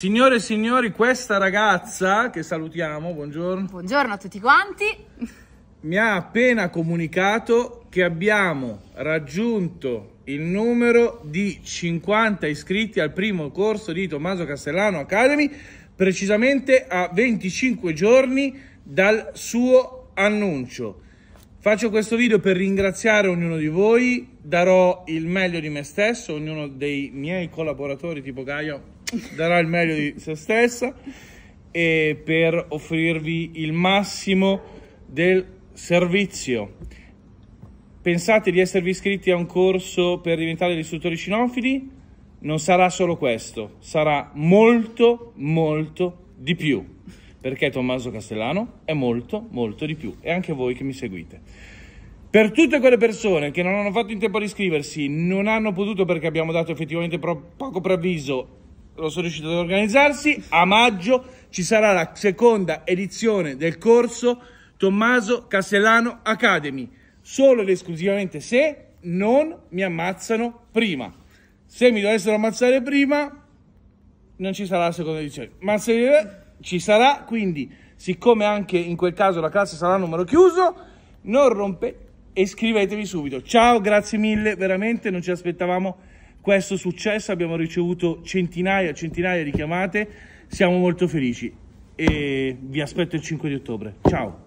Signore e signori, questa ragazza che salutiamo, buongiorno. Buongiorno a tutti quanti. Mi ha appena comunicato che abbiamo raggiunto il numero di 50 iscritti al primo corso di Tommaso Castellano Academy, precisamente a 25 giorni dal suo annuncio. Faccio questo video per ringraziare ognuno di voi, darò il meglio di me stesso, ognuno dei miei collaboratori tipo Gaio darà il meglio di se stessa e per offrirvi il massimo del servizio. Pensate di esservi iscritti a un corso per diventare gli istruttori cinofili? Non sarà solo questo, sarà molto, molto di più. Perché Tommaso Castellano è molto, molto di più. E anche voi che mi seguite. Per tutte quelle persone che non hanno fatto in tempo ad iscriversi, non hanno potuto perché abbiamo dato effettivamente poco preavviso lo sono riuscito ad organizzarsi, a maggio ci sarà la seconda edizione del corso Tommaso Castellano Academy, solo ed esclusivamente se non mi ammazzano prima. Se mi dovessero ammazzare prima, non ci sarà la seconda edizione. Ma se ci sarà, quindi, siccome anche in quel caso la classe sarà a numero chiuso, non rompe, iscrivetevi subito. Ciao, grazie mille, veramente non ci aspettavamo questo successo, abbiamo ricevuto centinaia e centinaia di chiamate, siamo molto felici e vi aspetto il 5 di ottobre. Ciao!